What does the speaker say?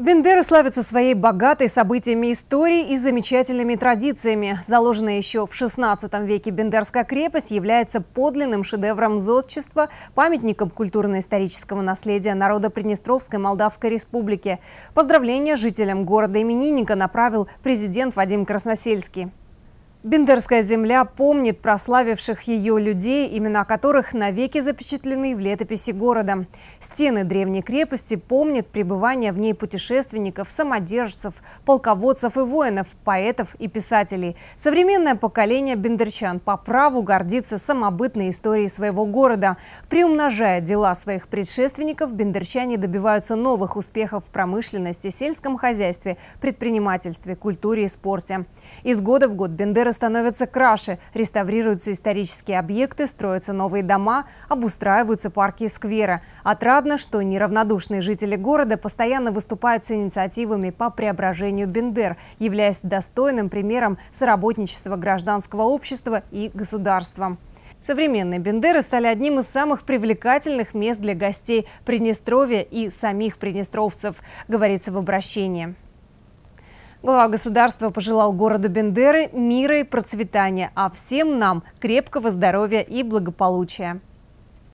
Бендеры славятся своей богатой событиями истории и замечательными традициями. Заложенная еще в XVI веке Бендерская крепость является подлинным шедевром зодчества, памятником культурно-исторического наследия народа Приднестровской Молдавской Республики. Поздравления жителям города именинника направил президент Вадим Красносельский. Бендерская земля помнит прославивших ее людей, имена которых навеки запечатлены в летописи города. Стены древней крепости помнят пребывание в ней путешественников, самодержцев, полководцев и воинов, поэтов и писателей. Современное поколение бендерчан по праву гордится самобытной историей своего города. Приумножая дела своих предшественников, бендерчане добиваются новых успехов в промышленности, сельском хозяйстве, предпринимательстве, культуре и спорте. Из года в год Бендеры Кемеры становятся краше, реставрируются исторические объекты, строятся новые дома, обустраиваются парки и скверы. Отрадно, что неравнодушные жители города постоянно выступают с инициативами по преображению Бендер, являясь достойным примером соработничества гражданского общества и государства. Современные Бендеры стали одним из самых привлекательных мест для гостей Приднестровья и самих приднестровцев, говорится в обращении. Глава государства пожелал городу Бендеры мира и процветания, а всем нам крепкого здоровья и благополучия.